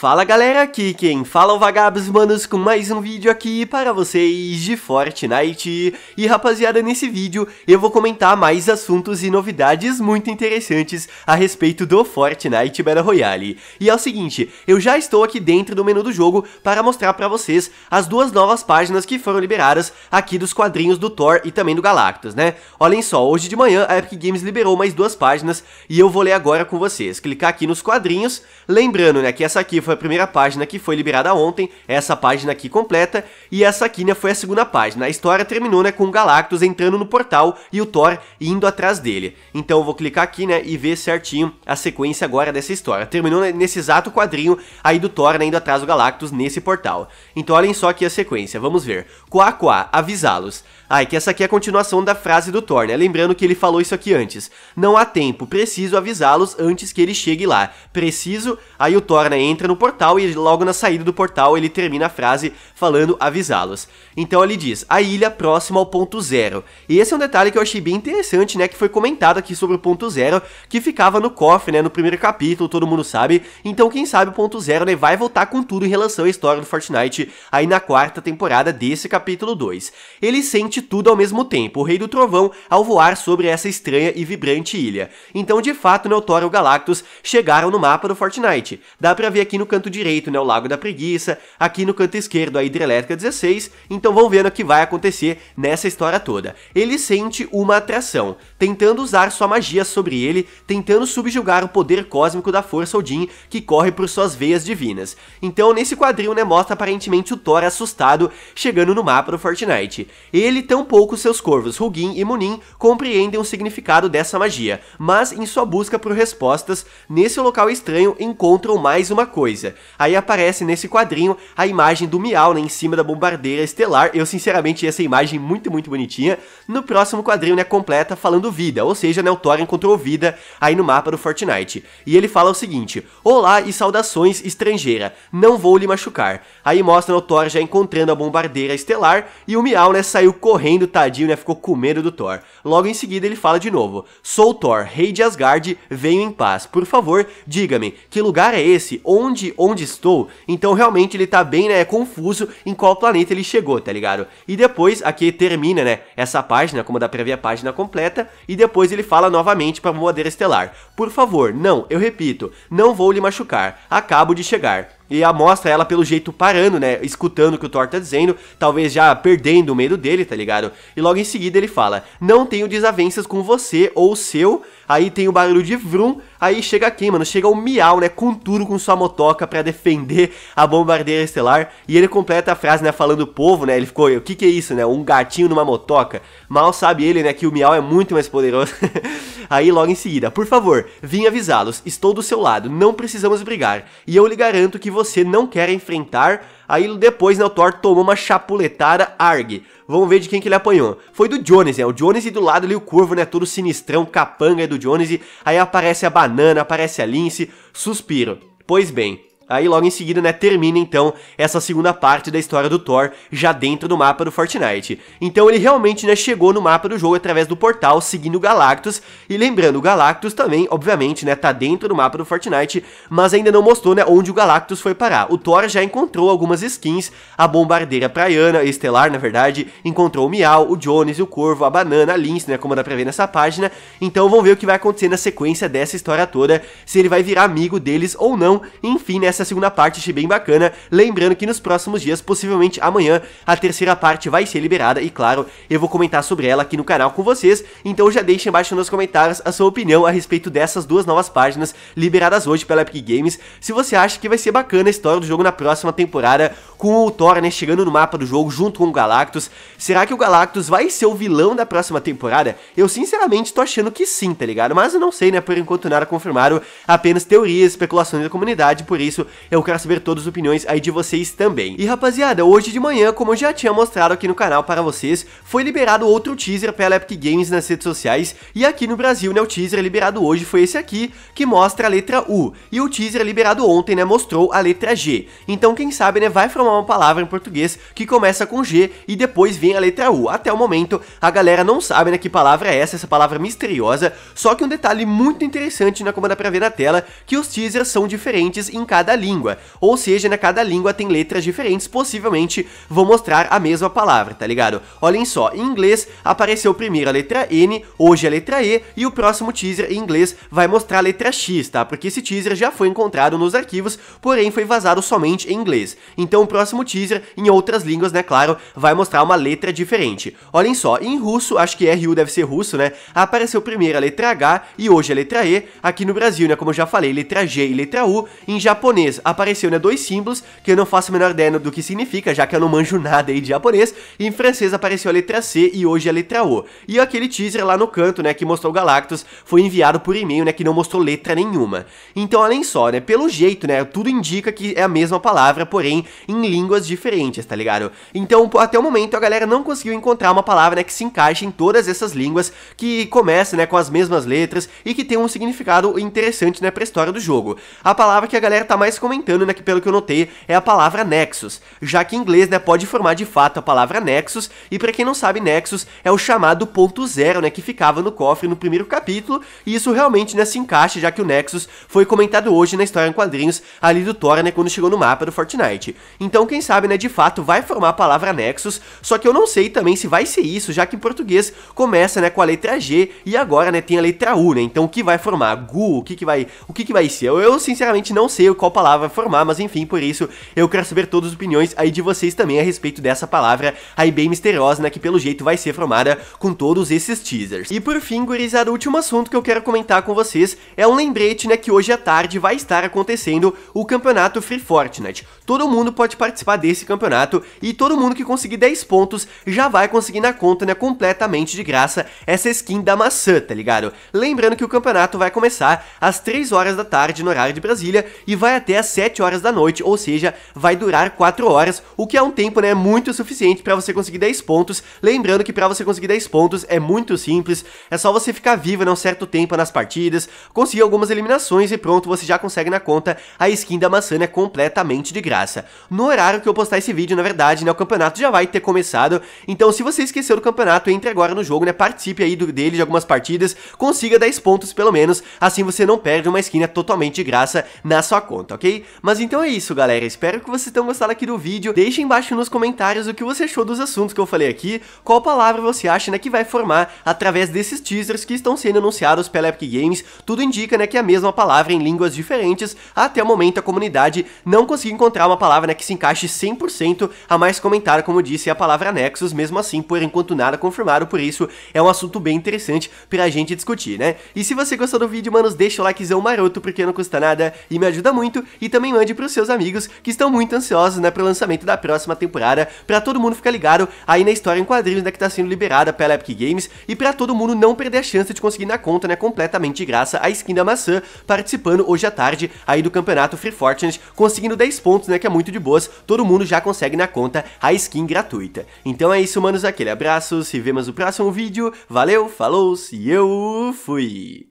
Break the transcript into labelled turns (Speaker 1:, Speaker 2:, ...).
Speaker 1: Fala galera, aqui quem fala é o Vagabos Manos com mais um vídeo aqui para vocês de Fortnite. E rapaziada, nesse vídeo eu vou comentar mais assuntos e novidades muito interessantes a respeito do Fortnite Battle Royale. E é o seguinte, eu já estou aqui dentro do menu do jogo para mostrar para vocês as duas novas páginas que foram liberadas aqui dos quadrinhos do Thor e também do Galactus, né? Olhem só, hoje de manhã a Epic Games liberou mais duas páginas e eu vou ler agora com vocês. Clicar aqui nos quadrinhos, lembrando né, que essa aqui foi foi a primeira página que foi liberada ontem, essa página aqui completa, e essa aqui né, foi a segunda página. A história terminou né, com o Galactus entrando no portal e o Thor indo atrás dele. Então eu vou clicar aqui né, e ver certinho a sequência agora dessa história. Terminou né, nesse exato quadrinho aí do Thor né, indo atrás do Galactus nesse portal. Então olhem só aqui a sequência, vamos ver. Quá, quá, avisá-los. Ah, é que essa aqui é a continuação da frase do Thor, né? Lembrando que ele falou isso aqui antes. Não há tempo, preciso avisá-los antes que ele chegue lá. Preciso, aí o Thor né, entra no portal e logo na saída do portal ele termina a frase falando avisá-los. Então ele diz, a ilha próxima ao ponto zero. E esse é um detalhe que eu achei bem interessante, né, que foi comentado aqui sobre o ponto zero, que ficava no cofre, né, no primeiro capítulo, todo mundo sabe. Então quem sabe o ponto zero, né, vai voltar com tudo em relação à história do Fortnite aí na quarta temporada desse capítulo 2. Ele sente tudo ao mesmo tempo, o Rei do Trovão ao voar sobre essa estranha e vibrante ilha. Então de fato, né, o e o Galactus chegaram no mapa do Fortnite. Dá pra ver aqui no canto direito, né, o Lago da Preguiça, aqui no canto esquerdo a Hidrelétrica 16, então vão vendo o que vai acontecer nessa história toda. Ele sente uma atração, tentando usar sua magia sobre ele, tentando subjugar o poder cósmico da Força Odin que corre por suas veias divinas. Então nesse quadril, né, mostra aparentemente o Thor assustado chegando no mapa do Fortnite. Ele, tão pouco seus corvos Hugin e Munin compreendem o significado dessa magia, mas em sua busca por respostas, nesse local estranho encontram mais uma coisa, coisa. Aí aparece nesse quadrinho a imagem do Miau, né, em cima da bombardeira estelar. Eu, sinceramente, essa imagem muito, muito bonitinha. No próximo quadrinho, né, completa falando vida, ou seja, né, o Thor encontrou vida aí no mapa do Fortnite. E ele fala o seguinte, Olá e saudações, estrangeira, não vou lhe machucar. Aí mostra o Thor já encontrando a bombardeira estelar e o Miau, né, saiu correndo, tadinho, né, ficou com medo do Thor. Logo em seguida ele fala de novo, Sou Thor, rei de Asgard, venho em paz. Por favor, diga-me, que lugar é esse? Onde onde estou, então realmente ele tá bem, né, é confuso em qual planeta ele chegou, tá ligado? E depois aqui termina, né, essa página, como dá pra ver a página completa, e depois ele fala novamente pra Moadeira Estelar, por favor, não, eu repito, não vou lhe machucar, acabo de chegar e mostra ela pelo jeito parando, né? Escutando o que o Thor tá dizendo, talvez já perdendo o medo dele, tá ligado? E logo em seguida ele fala: Não tenho desavenças com você ou seu. Aí tem o barulho de vrum, aí chega quem, mano? Chega o Miau, né? Com tudo com sua motoca para defender a bombardeira estelar. E ele completa a frase, né? Falando o povo, né? Ele ficou: O que que é isso, né? Um gatinho numa motoca. Mal sabe ele, né? Que o Miau é muito mais poderoso. aí logo em seguida: Por favor, vim avisá-los, estou do seu lado, não precisamos brigar. E eu lhe garanto que você não quer enfrentar. Aí depois, né, o Thor tomou uma chapuletada arg. Vamos ver de quem que ele apanhou. Foi do Jones, né? O Jones e do lado ali o Curvo né? Todo sinistrão, capanga do Jones. Aí aparece a banana, aparece a lince. Suspiro. Pois bem, Aí logo em seguida, né, termina então essa segunda parte da história do Thor já dentro do mapa do Fortnite. Então ele realmente, né, chegou no mapa do jogo através do portal seguindo Galactus e lembrando, Galactus também, obviamente, né, tá dentro do mapa do Fortnite, mas ainda não mostrou, né, onde o Galactus foi parar. O Thor já encontrou algumas skins, a bombardeira praiana, estelar, na verdade, encontrou o Miau, o Jones, o Corvo, a Banana, a Lince, né, como dá pra ver nessa página. Então vamos ver o que vai acontecer na sequência dessa história toda, se ele vai virar amigo deles ou não, enfim, nessa né, essa segunda parte, achei bem bacana. Lembrando que nos próximos dias, possivelmente amanhã, a terceira parte vai ser liberada e, claro, eu vou comentar sobre ela aqui no canal com vocês. Então já deixem embaixo nos comentários a sua opinião a respeito dessas duas novas páginas liberadas hoje pela Epic Games. Se você acha que vai ser bacana a história do jogo na próxima temporada, com o Thor, né, chegando no mapa do jogo junto com o Galactus, será que o Galactus vai ser o vilão da próxima temporada? Eu sinceramente tô achando que sim, tá ligado? Mas eu não sei, né, por enquanto nada confirmaram, apenas teorias, especulações da comunidade, por isso eu quero saber todas as opiniões aí de vocês também. E rapaziada, hoje de manhã, como eu já tinha mostrado aqui no canal para vocês, foi liberado outro teaser pela Epic Games nas redes sociais. E aqui no Brasil, né, o teaser liberado hoje foi esse aqui, que mostra a letra U. E o teaser liberado ontem, né, mostrou a letra G. Então quem sabe, né, vai formar uma palavra em português que começa com G e depois vem a letra U. Até o momento, a galera não sabe, né, que palavra é essa, essa palavra misteriosa. Só que um detalhe muito interessante, né, como dá pra ver na tela, que os teasers são diferentes em cada língua. Ou seja, na cada língua tem letras diferentes, possivelmente vão mostrar a mesma palavra, tá ligado? Olhem só, em inglês apareceu primeiro a letra N, hoje a letra E, e o próximo teaser em inglês vai mostrar a letra X, tá? Porque esse teaser já foi encontrado nos arquivos, porém foi vazado somente em inglês. Então o próximo teaser, em outras línguas, né, claro, vai mostrar uma letra diferente. Olhem só, em russo, acho que RU deve ser russo, né? Apareceu primeiro a letra H e hoje a letra E. Aqui no Brasil, né, como eu já falei, letra G e letra U. Em japonês, japonês. Apareceu, né, dois símbolos que eu não faço a menor ideia do que significa, já que eu não manjo nada aí de japonês. em francês apareceu a letra C e hoje a letra O. E aquele teaser lá no canto, né, que mostrou o Galactus, foi enviado por e-mail, né, que não mostrou letra nenhuma. Então, além só, né, pelo jeito, né, tudo indica que é a mesma palavra, porém em línguas diferentes, tá ligado? Então, até o momento a galera não conseguiu encontrar uma palavra, né, que se encaixe em todas essas línguas, que começa, né, com as mesmas letras e que tem um significado interessante, né, pra história do jogo. A palavra que a galera tá mais comentando, né, que pelo que eu notei é a palavra nexus, já que em inglês, né, pode formar de fato a palavra nexus, e para quem não sabe, nexus é o chamado ponto zero, né, que ficava no cofre no primeiro capítulo, e isso realmente, né, se encaixa, já que o nexus foi comentado hoje na história em quadrinhos ali do Thor, né, quando chegou no mapa do Fortnite. Então, quem sabe, né, de fato vai formar a palavra nexus, só que eu não sei também se vai ser isso, já que em português começa, né, com a letra G e agora, né, tem a letra U, né? Então, o que vai formar? Gu, o que que vai, o que que vai ser? Eu, eu sinceramente não sei qual palavra formar, mas enfim, por isso eu quero saber todas as opiniões aí de vocês também a respeito dessa palavra aí bem misteriosa, né, que pelo jeito vai ser formada com todos esses teasers. E por fim, gurizada, o último assunto que eu quero comentar com vocês é um lembrete, né, que hoje à tarde vai estar acontecendo o campeonato Free Fortnite. Todo mundo pode participar desse campeonato e todo mundo que conseguir 10 pontos já vai conseguir na conta, né, completamente de graça essa skin da maçã, tá ligado? Lembrando que o campeonato vai começar às 3 horas da tarde no horário de Brasília e vai até até as 7 horas da noite, ou seja, vai durar 4 horas, o que é um tempo né, muito suficiente para você conseguir 10 pontos. Lembrando que para você conseguir 10 pontos é muito simples, é só você ficar vivo né, um certo tempo nas partidas, conseguir algumas eliminações e pronto, você já consegue na conta a skin da maçã né, completamente de graça. No horário que eu postar esse vídeo, na verdade, né, o campeonato já vai ter começado, então se você esqueceu do campeonato, entre agora no jogo, né, participe aí do, dele de algumas partidas, consiga 10 pontos pelo menos, assim você não perde uma skin né, totalmente de graça na sua conta, ok? Mas então é isso, galera. Espero que vocês tenham gostado aqui do vídeo. Deixe embaixo nos comentários o que você achou dos assuntos que eu falei aqui, qual palavra você acha, né, que vai formar através desses teasers que estão sendo anunciados pela Epic Games. Tudo indica, né, que é a mesma palavra em línguas diferentes. Até o momento, a comunidade não conseguiu encontrar uma palavra, né, que se encaixe 100%. A mais comentada, como disse, é a palavra Nexus. Mesmo assim, por enquanto nada confirmado, por isso é um assunto bem interessante pra gente discutir, né? E se você gostou do vídeo, manos, deixa o likezão maroto, porque não custa nada e me ajuda muito e também mande para os seus amigos que estão muito ansiosos, né, para o lançamento da próxima temporada, para todo mundo ficar ligado aí na história em quadrinhos, né, que está sendo liberada pela Epic Games e para todo mundo não perder a chance de conseguir na conta, né, completamente de graça a skin da maçã, participando hoje à tarde aí do campeonato Free Fortune, conseguindo 10 pontos, né, que é muito de boas, todo mundo já consegue na conta a skin gratuita. Então é isso, manos, aquele abraço, se vemos no próximo vídeo, valeu, falou, se eu fui!